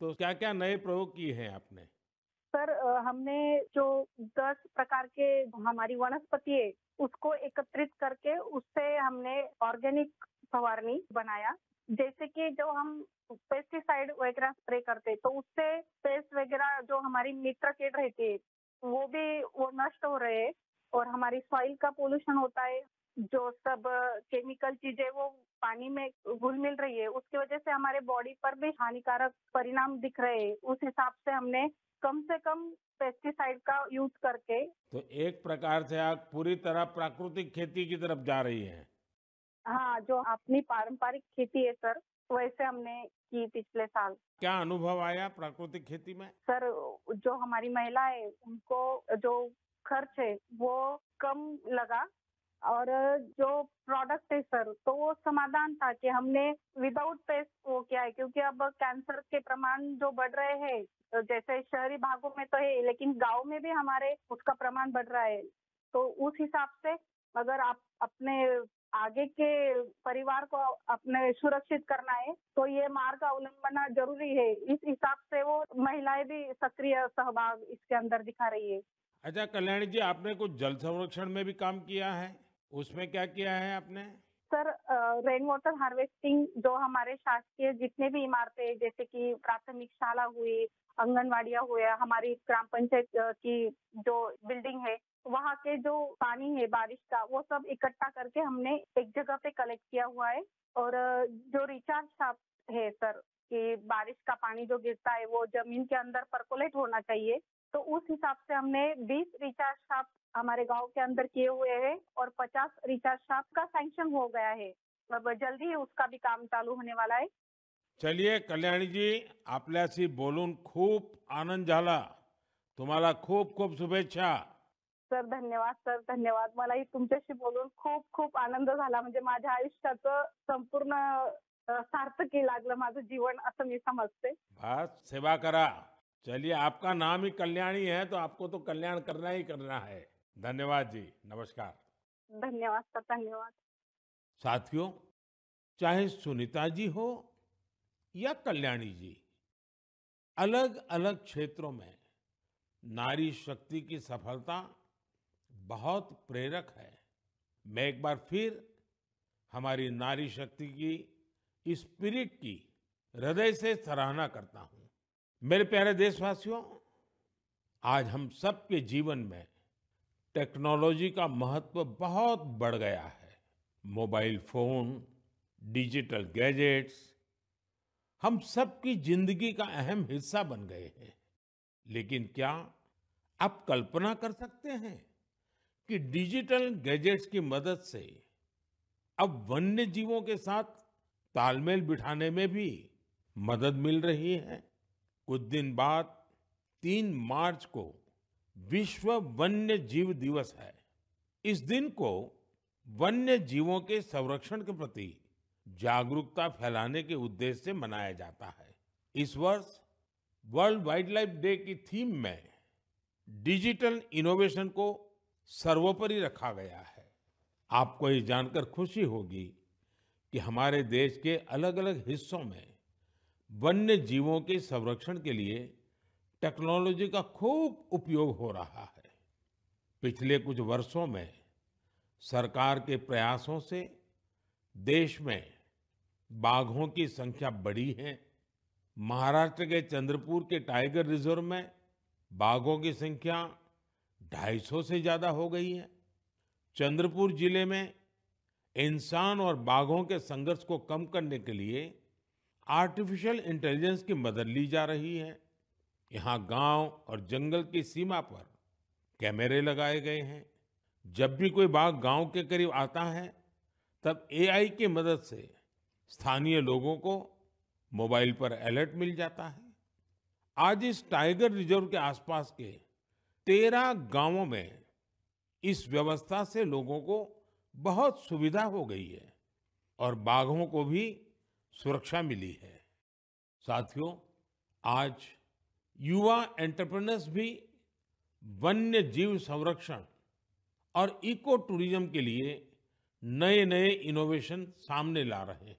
तो क्या क्या नए प्रयोग किए हैं आपने सर हमने जो दस प्रकार के हमारी वनस्पति है उसको एकत्रित करके उससे हमने ऑर्गेनिक फवारनी बनाया जैसे कि जो हम पेस्टिसाइड वगैरह स्प्रे करते तो उससे पेस्ट वगैरह जो हमारी मित्र कीट रहती है वो भी वो नष्ट हो रहे हैं और हमारी सॉइल का पोल्यूशन होता है जो सब केमिकल चीजें वो पानी में घुल मिल रही है उसकी वजह से हमारे बॉडी पर भी हानिकारक परिणाम दिख रहे हैं उस हिसाब से हमने कम से कम पेस्टिसाइड का यूज करके तो एक प्रकार से आप पूरी तरह प्राकृतिक खेती की तरफ जा रही है हाँ जो अपनी पारंपरिक खेती है सर वैसे हमने की पिछले साल क्या अनुभव आया प्राकृतिक खेती में सर जो हमारी महिला है उनको जो खर्च है वो कम लगा और जो प्रोडक्ट है सर तो वो समाधान था कि हमने विदाउट पेस्ट वो किया है क्योंकि अब कैंसर के प्रमाण जो बढ़ रहे हैं तो जैसे शहरी भागों में तो है लेकिन गांव में भी हमारे उसका प्रमाण बढ़ रहा है तो उस हिसाब से अगर आप अपने आगे के परिवार को अपने सुरक्षित करना है तो ये मार्ग अवलंबना जरूरी है इस हिसाब से वो महिलाएं भी सक्रिय सहभाग इसके अंदर दिखा रही है अच्छा कल्याणी जी आपने कुछ जल संरक्षण में भी काम किया है उसमें क्या किया है आपने सर रेन वाटर हार्वेस्टिंग जो हमारे शासकीय जितने भी इमारतें जैसे कि प्राथमिक शाला हुई अंगनवाड़िया हुआ हमारी ग्राम पंचायत की जो बिल्डिंग है वहाँ के जो पानी है बारिश का वो सब इकट्ठा करके हमने एक जगह पे कलेक्ट किया हुआ है और जो रिचार्ज शाप है सर कि बारिश का पानी जो गिरता है वो जमीन के अंदर परकोलेट होना चाहिए तो उस हिसाब से हमने 20 रिचार्ज शाप हमारे गांव के अंदर किए हुए हैं और 50 रिचार्ज शाफ्ट का सैंक्शन हो गया है अब जल्दी ही उसका भी काम चालू होने वाला है चलिए कल्याणी जी आपल्याशी बोलून खूब आनंद झाला तुम्हारा खूब खूब शुभेच्छा सर धन्यवाद सर धन्यवाद मलाही तुमच्याशी बोलून खूप खूप आनंद झाला म्हणजे माझ्या आयुष्याचं संपूर्ण अ, सार्थकी लागलं माझं जीवन असं मी समजते बस सेवा करा चलिए आपका नाम ही कल्याणी है तो आपको तो कल्याण करना ही करना है धन्यवाद जी नमस्कार धन्यवाद सर धन्यवाद साथियों चाहे सुनीता जी हो या कल्याणी जी अलग अलग क्षेत्रों में नारी शक्ति की सफलता बहुत प्रेरक है मैं एक बार फिर हमारी नारी शक्ति की स्पिरिट की हृदय से सराहना करता हूं मेरे प्यारे देशवासियों आज हम सबके जीवन में टेक्नोलॉजी का महत्व बहुत बढ़ गया है मोबाइल फोन डिजिटल गैजेट्स हम सबकी जिंदगी का अहम हिस्सा बन गए हैं लेकिन क्या आप कल्पना कर सकते हैं कि डिजिटल गैजेट्स की मदद से अब वन्य जीवों के साथ तालमेल बिठाने में भी मदद मिल रही है कुछ दिन बाद तीन मार्च को विश्व वन्य जीव दिवस है इस दिन को वन्य जीवों के संरक्षण के प्रति जागरूकता फैलाने के उद्देश्य से मनाया जाता है इस वर्ष वर्ल्ड वाइल्ड लाइफ डे की थीम में डिजिटल इनोवेशन को सर्वोपरि रखा गया है आपको ये जानकर खुशी होगी कि हमारे देश के अलग अलग हिस्सों में वन्य जीवों के संरक्षण के लिए टेक्नोलॉजी का खूब उपयोग हो रहा है पिछले कुछ वर्षों में सरकार के प्रयासों से देश में बाघों की संख्या बढ़ी है महाराष्ट्र के चंद्रपुर के टाइगर रिजर्व में बाघों की संख्या 250 से ज़्यादा हो गई है चंद्रपुर जिले में इंसान और बाघों के संघर्ष को कम करने के लिए आर्टिफिशियल इंटेलिजेंस की मदद ली जा रही है यहाँ गांव और जंगल की सीमा पर कैमरे लगाए गए हैं जब भी कोई बाघ गांव के करीब आता है तब एआई की मदद से स्थानीय लोगों को मोबाइल पर अलर्ट मिल जाता है आज इस टाइगर रिजर्व के आसपास के तेरह गांवों में इस व्यवस्था से लोगों को बहुत सुविधा हो गई है और बाघों को भी सुरक्षा मिली है साथियों आज युवा एंटरप्रेन्योर्स भी वन्य जीव संरक्षण और इको टूरिज्म के लिए नए नए इनोवेशन सामने ला रहे हैं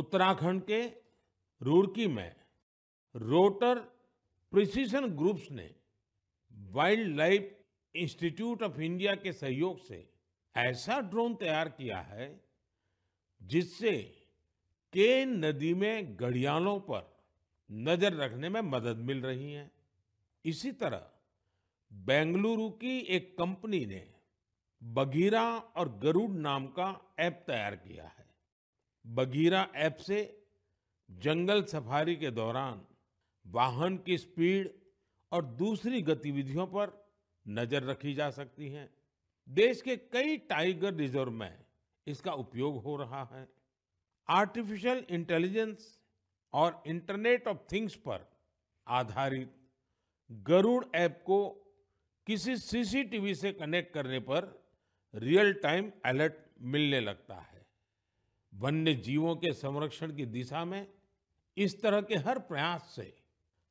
उत्तराखंड के रुड़की में रोटर प्रिसीजन ग्रुप्स ने wildlife institute of India के सहयोग से ऐसा ड्रोन तैयार किया है जिससे केन नदी में घड़ियालों पर नजर रखने में मदद मिल रही है इसी तरह बेंगलुरु की एक कंपनी ने बगीरा और गरुड़ नाम का ऐप तैयार किया है बगीरा ऐप से जंगल सफारी के दौरान वाहन की स्पीड और दूसरी गतिविधियों पर नजर रखी जा सकती है देश के कई टाइगर रिजर्व में इसका उपयोग हो रहा है आर्टिफिशियल इंटेलिजेंस और इंटरनेट ऑफ थिंग्स पर आधारित गरुड़ ऐप को किसी सीसीटीवी से कनेक्ट करने पर रियल टाइम अलर्ट मिलने लगता है वन्य जीवों के संरक्षण की दिशा में इस तरह के हर प्रयास से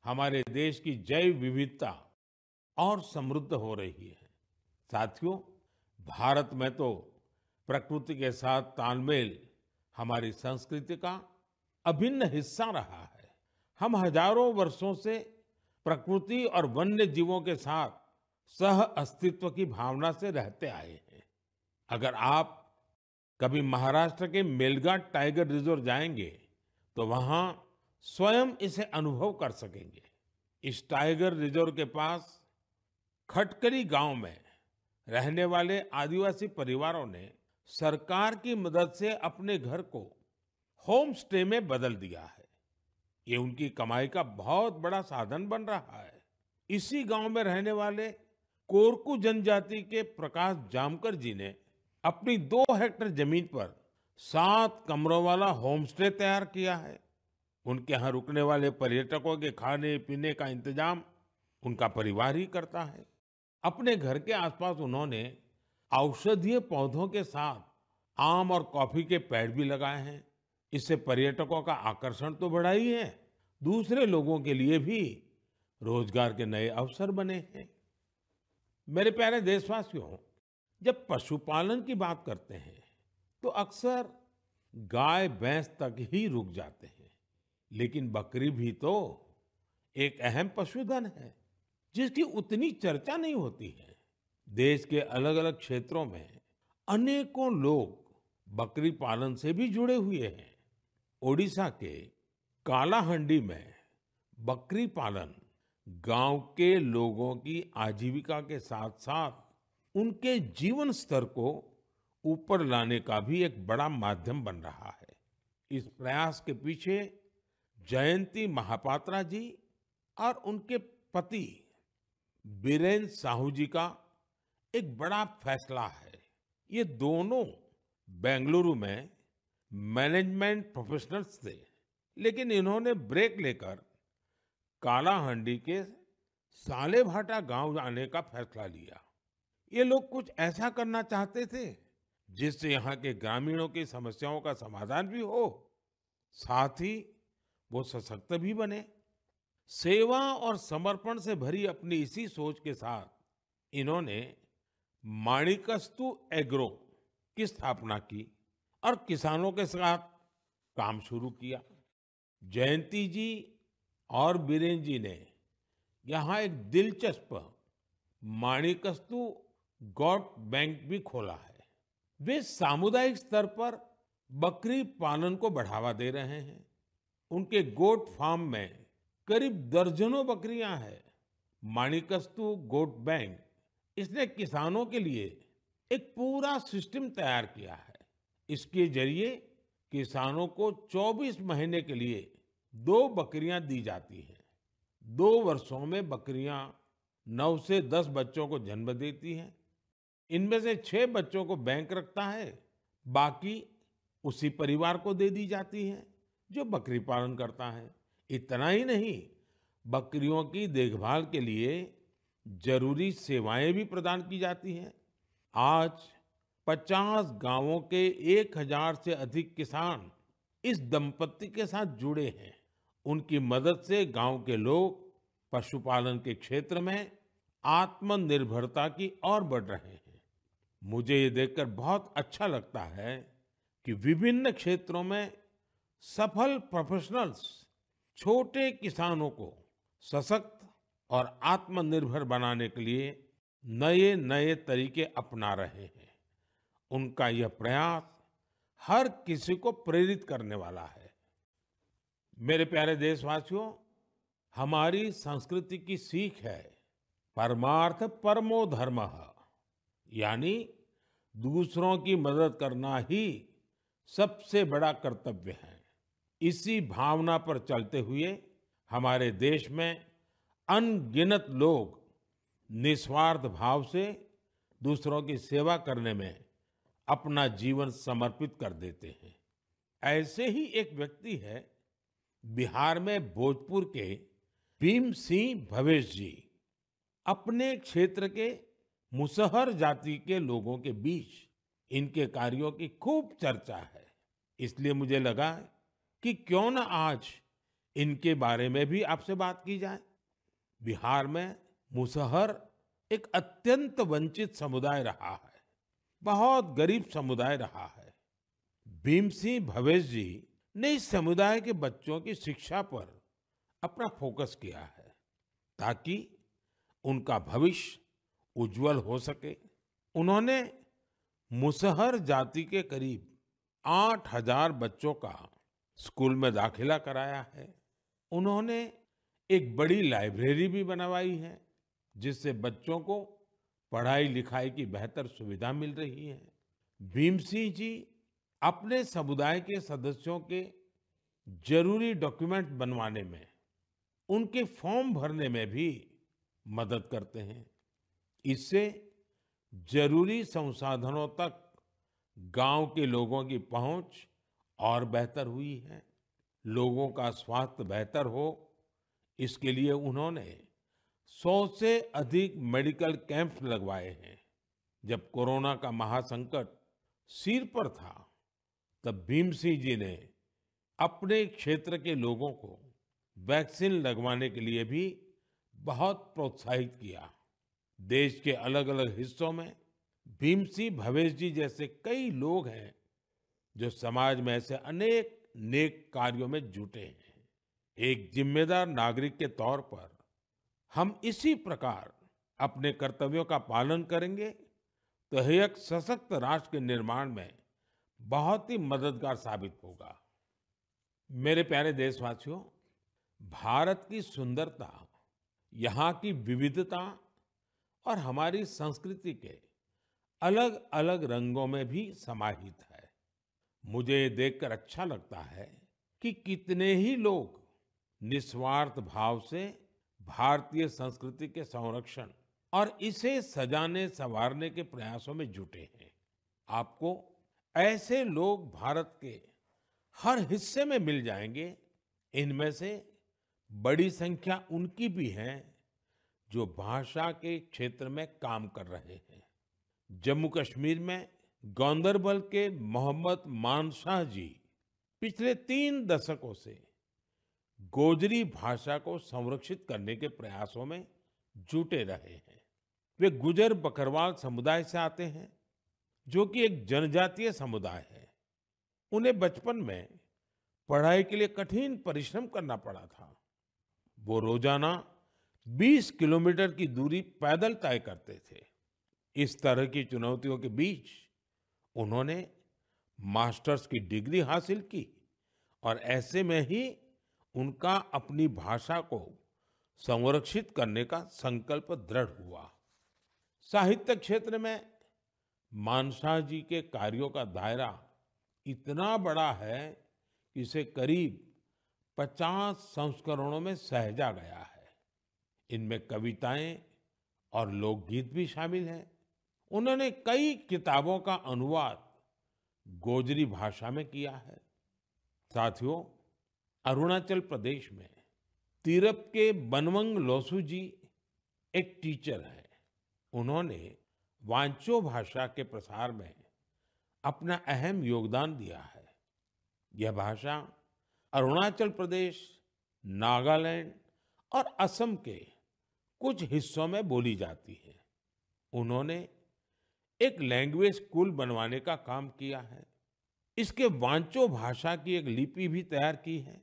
हमारे देश की जैव विविधता और समृद्ध हो रही है साथियों भारत में तो प्रकृति के साथ तालमेल हमारी संस्कृति का अभिन्न हिस्सा रहा है हम हजारों वर्षों से प्रकृति और वन्य जीवों के साथ सह अस्तित्व की भावना से रहते आए हैं अगर आप कभी महाराष्ट्र के मेलघाट टाइगर रिजर्व जाएंगे तो वहां स्वयं इसे अनुभव कर सकेंगे इस टाइगर रिजर्व के पास खटकरी गांव में रहने वाले आदिवासी परिवारों ने सरकार की मदद से अपने घर को होम स्टे में बदल दिया है ये उनकी कमाई का बहुत बड़ा साधन बन रहा है इसी गांव में रहने वाले कोरकू जनजाति के प्रकाश जामकर जी ने अपनी दो हेक्टर जमीन पर सात कमरों वाला होम स्टे तैयार किया है उनके यहाँ रुकने वाले पर्यटकों के खाने पीने का इंतजाम उनका परिवार ही करता है अपने घर के आसपास उन्होंने औषधीय पौधों के साथ आम और कॉफी के पेड़ भी लगाए हैं इससे पर्यटकों का आकर्षण तो बढ़ा ही है दूसरे लोगों के लिए भी रोजगार के नए अवसर बने हैं मेरे प्यारे देशवासियों जब पशुपालन की बात करते हैं तो अक्सर गाय भैंस तक ही रुक जाते हैं लेकिन बकरी भी तो एक अहम पशुधन है जिसकी उतनी चर्चा नहीं होती है देश के अलग अलग क्षेत्रों में अनेकों लोग बकरी पालन से भी जुड़े हुए हैं ओडिशा के कालाहांडी में बकरी पालन गाँव के लोगों की आजीविका के साथ साथ उनके जीवन स्तर को ऊपर लाने का भी एक बड़ा माध्यम बन रहा है इस प्रयास के पीछे जयंती महापात्रा जी और उनके पति बीरेन साहू जी का एक बड़ा फैसला है ये दोनों बेंगलुरु में मैनेजमेंट प्रोफेशनल्स थे लेकिन इन्होंने ब्रेक लेकर कालाहांडी के सालेभाटा गांव जाने का फैसला लिया ये लोग कुछ ऐसा करना चाहते थे जिससे यहाँ के ग्रामीणों की समस्याओं का समाधान भी हो साथ ही वो सशक्त भी बने सेवा और समर्पण से भरी अपनी इसी सोच के साथ इन्होंने माणिकस्तु एग्रो की स्थापना की और किसानों के साथ काम शुरू किया जयंती जी और बीरेन जी ने यहाँ एक दिलचस्प माणिकस्तु गॉड बैंक भी खोला है वे सामुदायिक स्तर पर बकरी पालन को बढ़ावा दे रहे हैं उनके गोट फार्म में करीब दर्जनों बकरियां हैं माणिकस्तु गोट बैंक इसने किसानों के लिए एक पूरा सिस्टम तैयार किया है इसके जरिए किसानों को 24 महीने के लिए दो बकरियां दी जाती हैं दो वर्षों में बकरियां नौ से दस बच्चों को जन्म देती हैं इनमें से छह बच्चों को बैंक रखता है बाकी उसी परिवार को दे दी जाती है जो बकरी पालन करता है इतना ही नहीं बकरियों की देखभाल के लिए जरूरी सेवाएं भी प्रदान की जाती हैं आज 50 गांवों के 1000 से अधिक किसान इस दंपत्ति के साथ जुड़े हैं उनकी मदद से गांव के लोग पशुपालन के क्षेत्र में आत्मनिर्भरता की ओर बढ़ रहे हैं मुझे ये देखकर बहुत अच्छा लगता है कि विभिन्न क्षेत्रों में सफल प्रोफेशनल्स छोटे किसानों को सशक्त और आत्मनिर्भर बनाने के लिए नए नए तरीके अपना रहे हैं उनका यह प्रयास हर किसी को प्रेरित करने वाला है मेरे प्यारे देशवासियों हमारी संस्कृति की सीख है परमार्थ परमो धर्म यानी दूसरों की मदद करना ही सबसे बड़ा कर्तव्य है इसी भावना पर चलते हुए हमारे देश में अनगिनत लोग निस्वार्थ भाव से दूसरों की सेवा करने में अपना जीवन समर्पित कर देते हैं ऐसे ही एक व्यक्ति है बिहार में भोजपुर के भीम सिंह भवेश जी अपने क्षेत्र के मुसहर जाति के लोगों के बीच इनके कार्यों की खूब चर्चा है इसलिए मुझे लगा कि क्यों न आज इनके बारे में भी आपसे बात की जाए बिहार में मुसहर एक अत्यंत वंचित समुदाय रहा है बहुत गरीब समुदाय रहा है भीम सिंह भवेश जी ने इस समुदाय के बच्चों की शिक्षा पर अपना फोकस किया है ताकि उनका भविष्य उज्जवल हो सके उन्होंने मुसहर जाति के करीब आठ हजार बच्चों का स्कूल में दाखिला कराया है उन्होंने एक बड़ी लाइब्रेरी भी बनवाई है जिससे बच्चों को पढ़ाई लिखाई की बेहतर सुविधा मिल रही है भीम सिंह जी अपने समुदाय के सदस्यों के जरूरी डॉक्यूमेंट बनवाने में उनके फॉर्म भरने में भी मदद करते हैं इससे जरूरी संसाधनों तक गांव के लोगों की पहुंच और बेहतर हुई है लोगों का स्वास्थ्य बेहतर हो इसके लिए उन्होंने सौ से अधिक मेडिकल कैंप्स लगवाए हैं जब कोरोना का महासंकट सिर पर था तब भीम सिंह जी ने अपने क्षेत्र के लोगों को वैक्सीन लगवाने के लिए भी बहुत प्रोत्साहित किया देश के अलग अलग हिस्सों में भीम सिंह भवेश जी जैसे कई लोग हैं जो समाज में ऐसे अनेक नेक कार्यों में जुटे हैं एक जिम्मेदार नागरिक के तौर पर हम इसी प्रकार अपने कर्तव्यों का पालन करेंगे तो यह एक सशक्त राष्ट्र के निर्माण में बहुत ही मददगार साबित होगा मेरे प्यारे देशवासियों भारत की सुंदरता यहाँ की विविधता और हमारी संस्कृति के अलग अलग रंगों में भी समाहित है मुझे ये देखकर अच्छा लगता है कि कितने ही लोग निस्वार्थ भाव से भारतीय संस्कृति के संरक्षण और इसे सजाने संवारने के प्रयासों में जुटे हैं आपको ऐसे लोग भारत के हर हिस्से में मिल जाएंगे इनमें से बड़ी संख्या उनकी भी है जो भाषा के क्षेत्र में काम कर रहे हैं जम्मू कश्मीर में गांधरबल के मोहम्मद मानशाह जी पिछले तीन दशकों से गोजरी भाषा को संरक्षित करने के प्रयासों में जुटे रहे हैं वे गुजर बकरवाल समुदाय से आते हैं जो कि एक जनजातीय समुदाय है उन्हें बचपन में पढ़ाई के लिए कठिन परिश्रम करना पड़ा था वो रोजाना 20 किलोमीटर की दूरी पैदल तय करते थे इस तरह की चुनौतियों के बीच उन्होंने मास्टर्स की डिग्री हासिल की और ऐसे में ही उनका अपनी भाषा को संरक्षित करने का संकल्प दृढ़ हुआ साहित्य क्षेत्र में मानसाह जी के कार्यों का दायरा इतना बड़ा है कि इसे करीब 50 संस्करणों में सहजा गया है इनमें कविताएं और लोकगीत भी शामिल हैं उन्होंने कई किताबों का अनुवाद गोजरी भाषा में किया है साथियों अरुणाचल प्रदेश में तिरप के बनवंग लोसू जी एक टीचर हैं उन्होंने वांचो भाषा के प्रसार में अपना अहम योगदान दिया है यह भाषा अरुणाचल प्रदेश नागालैंड और असम के कुछ हिस्सों में बोली जाती है उन्होंने एक लैंग्वेज स्कूल बनवाने का काम किया है इसके वांचो भाषा की एक लिपि भी तैयार की है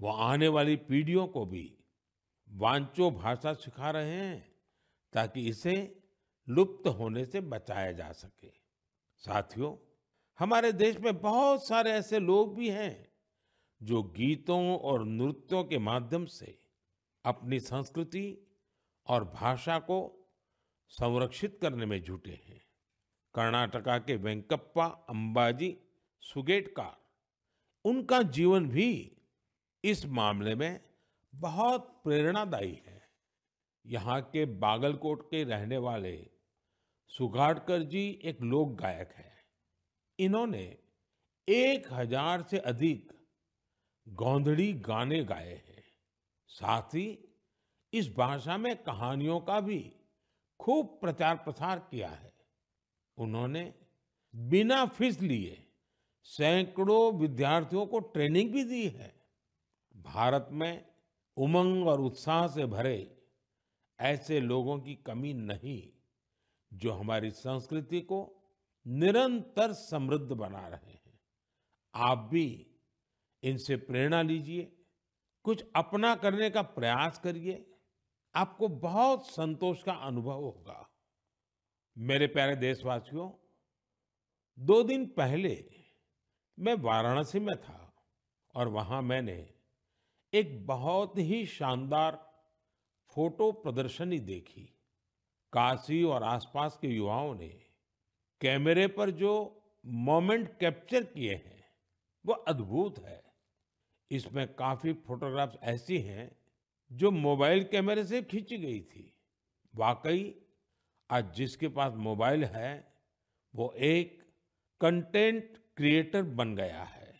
वो आने वाली पीढ़ियों को भी वांचो भाषा सिखा रहे हैं ताकि इसे लुप्त होने से बचाया जा सके साथियों हमारे देश में बहुत सारे ऐसे लोग भी हैं जो गीतों और नृत्यों के माध्यम से अपनी संस्कृति और भाषा को संरक्षित करने में जुटे हैं कर्नाटका के वेंकप्पा अंबाजी सुगेटकार उनका जीवन भी इस मामले में बहुत प्रेरणादायी है यहाँ के बागलकोट के रहने वाले सुघाटकर जी एक लोक गायक हैं इन्होंने एक हजार से अधिक गोंधड़ी गाने गाए हैं साथ ही इस भाषा में कहानियों का भी खूब प्रचार प्रसार किया है उन्होंने बिना फीस लिए सैकड़ों विद्यार्थियों को ट्रेनिंग भी दी है भारत में उमंग और उत्साह से भरे ऐसे लोगों की कमी नहीं जो हमारी संस्कृति को निरंतर समृद्ध बना रहे हैं आप भी इनसे प्रेरणा लीजिए कुछ अपना करने का प्रयास करिए आपको बहुत संतोष का अनुभव होगा मेरे प्यारे देशवासियों दो दिन पहले मैं वाराणसी में था और वहां मैंने एक बहुत ही शानदार फोटो प्रदर्शनी देखी काशी और आसपास के युवाओं ने कैमरे पर जो मोमेंट कैप्चर किए हैं वो अद्भुत है इसमें काफी फोटोग्राफ्स ऐसी हैं जो मोबाइल कैमरे से खींची गई थी वाकई आज जिसके पास मोबाइल है वो एक कंटेंट क्रिएटर बन गया है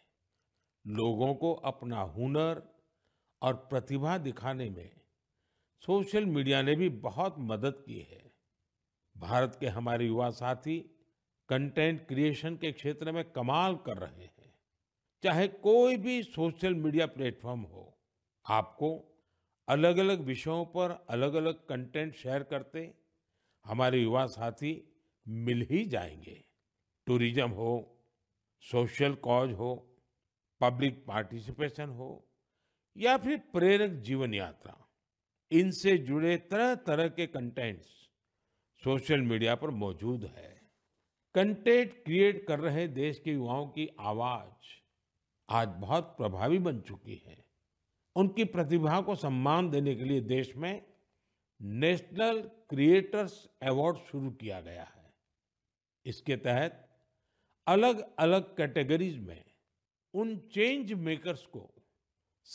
लोगों को अपना हुनर और प्रतिभा दिखाने में सोशल मीडिया ने भी बहुत मदद की है भारत के हमारे युवा साथी कंटेंट क्रिएशन के क्षेत्र में कमाल कर रहे हैं चाहे कोई भी सोशल मीडिया प्लेटफॉर्म हो आपको अलग अलग विषयों पर अलग अलग कंटेंट शेयर करते हमारे युवा साथी मिल ही जाएंगे टूरिज्म हो सोशल कॉज हो पब्लिक पार्टिसिपेशन हो या फिर प्रेरक जीवन यात्रा इनसे जुड़े तरह तरह के कंटेंट्स सोशल मीडिया पर मौजूद है कंटेंट क्रिएट कर रहे देश के युवाओं की आवाज आज बहुत प्रभावी बन चुकी है उनकी प्रतिभा को सम्मान देने के लिए देश में नेशनल क्रिएटर्स अवार्ड शुरू किया गया है इसके तहत अलग अलग कैटेगरीज में उन चेंज मेकर्स को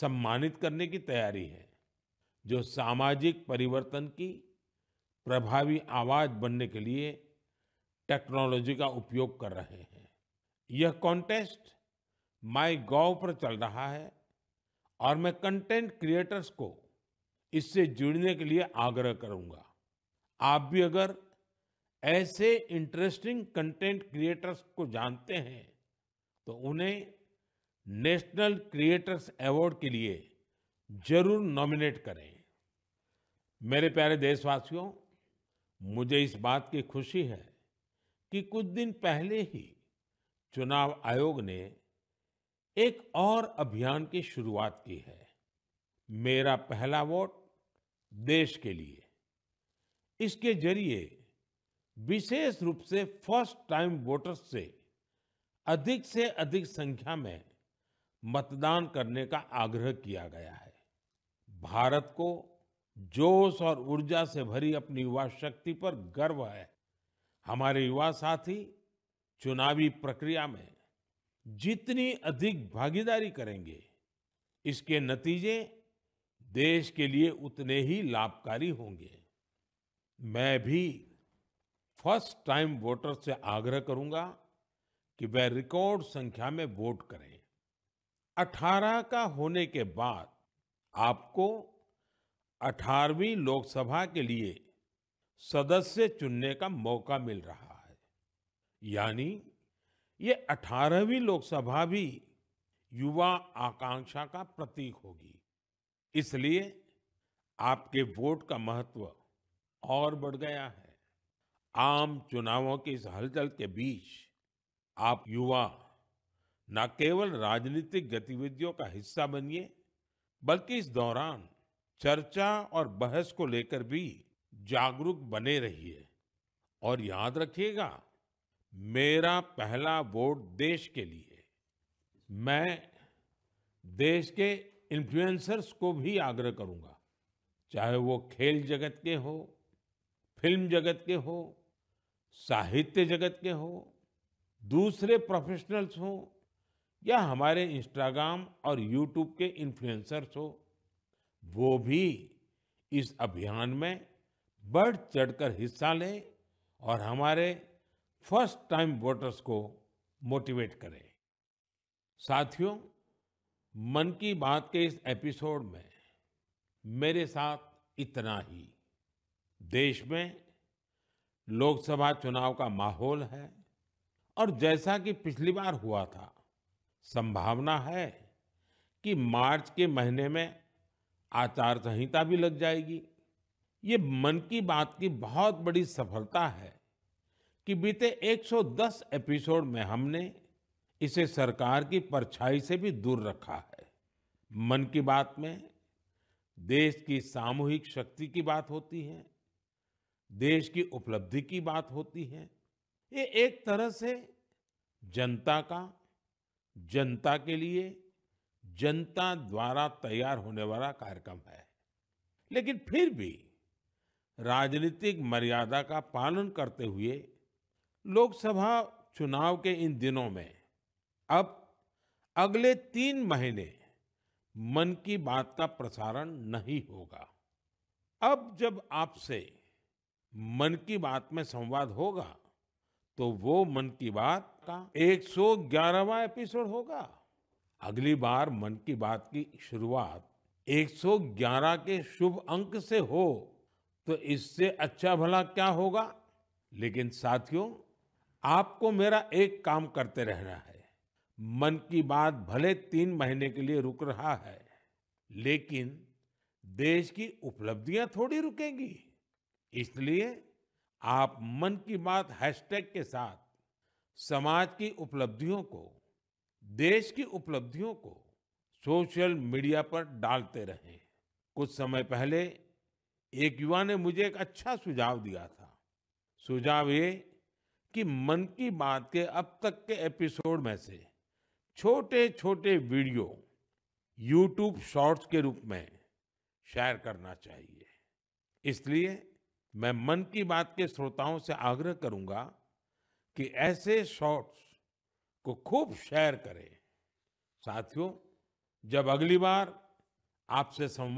सम्मानित करने की तैयारी है जो सामाजिक परिवर्तन की प्रभावी आवाज बनने के लिए टेक्नोलॉजी का उपयोग कर रहे हैं यह कॉन्टेस्ट माई गॉव पर चल रहा है और मैं कंटेंट क्रिएटर्स को इससे जुड़ने के लिए आग्रह करूंगा आप भी अगर ऐसे इंटरेस्टिंग कंटेंट क्रिएटर्स को जानते हैं तो उन्हें नेशनल क्रिएटर्स अवार्ड के लिए जरूर नॉमिनेट करें मेरे प्यारे देशवासियों मुझे इस बात की खुशी है कि कुछ दिन पहले ही चुनाव आयोग ने एक और अभियान की शुरुआत की है मेरा पहला वोट देश के लिए इसके जरिए विशेष रूप से फर्स्ट टाइम वोटर्स से अधिक से अधिक संख्या में मतदान करने का आग्रह किया गया है भारत को जोश और ऊर्जा से भरी अपनी युवा शक्ति पर गर्व है हमारे युवा साथी चुनावी प्रक्रिया में जितनी अधिक भागीदारी करेंगे इसके नतीजे देश के लिए उतने ही लाभकारी होंगे मैं भी फर्स्ट टाइम वोटर से आग्रह करूंगा कि वह रिकॉर्ड संख्या में वोट करें 18 का होने के बाद आपको 18वीं लोकसभा के लिए सदस्य चुनने का मौका मिल रहा है यानी ये 18वीं लोकसभा भी युवा आकांक्षा का प्रतीक होगी इसलिए आपके वोट का महत्व और बढ़ गया है आम चुनावों की इस हलचल के बीच आप युवा न केवल राजनीतिक गतिविधियों का हिस्सा बनिए बल्कि इस दौरान चर्चा और बहस को लेकर भी जागरूक बने रहिए और याद रखिएगा मेरा पहला वोट देश के लिए मैं देश के इन्फ्लुएंसर्स को भी आग्रह करूंगा चाहे वो खेल जगत के हो फिल्म जगत के हो साहित्य जगत के हो दूसरे प्रोफेशनल्स हों या हमारे इंस्टाग्राम और यूट्यूब के इन्फ्लुएंसर्स हो वो भी इस अभियान में बढ़ चढ़कर हिस्सा लें और हमारे फर्स्ट टाइम वोटर्स को मोटिवेट करें साथियों मन की बात के इस एपिसोड में मेरे साथ इतना ही देश में लोकसभा चुनाव का माहौल है और जैसा कि पिछली बार हुआ था संभावना है कि मार्च के महीने में आचार संहिता भी लग जाएगी ये मन की बात की बहुत बड़ी सफलता है कि बीते 110 एपिसोड में हमने इसे सरकार की परछाई से भी दूर रखा है मन की बात में देश की सामूहिक शक्ति की बात होती है देश की उपलब्धि की बात होती है ये एक तरह से जनता का जनता के लिए जनता द्वारा तैयार होने वाला कार्यक्रम है लेकिन फिर भी राजनीतिक मर्यादा का पालन करते हुए लोकसभा चुनाव के इन दिनों में अब अगले तीन महीने मन की बात का प्रसारण नहीं होगा अब जब आपसे मन की बात में संवाद होगा तो वो मन की बात का 111वां एपिसोड होगा अगली बार मन की बात की शुरुआत 111 के शुभ अंक से हो तो इससे अच्छा भला क्या होगा लेकिन साथियों आपको मेरा एक काम करते रहना है मन की बात भले तीन महीने के लिए रुक रहा है लेकिन देश की उपलब्धियां थोड़ी रुकेंगी इसलिए आप मन की बात हैशटैग के साथ समाज की उपलब्धियों को देश की उपलब्धियों को सोशल मीडिया पर डालते रहें कुछ समय पहले एक युवा ने मुझे एक अच्छा सुझाव दिया था सुझाव ये कि मन की बात के अब तक के एपिसोड में से छोटे छोटे वीडियो यूट्यूब शॉर्ट्स के रूप में शेयर करना चाहिए इसलिए मैं मन की बात के श्रोताओं से आग्रह करूंगा कि ऐसे शॉट्स को खूब शेयर करें साथियों जब अगली बार आपसे संवाद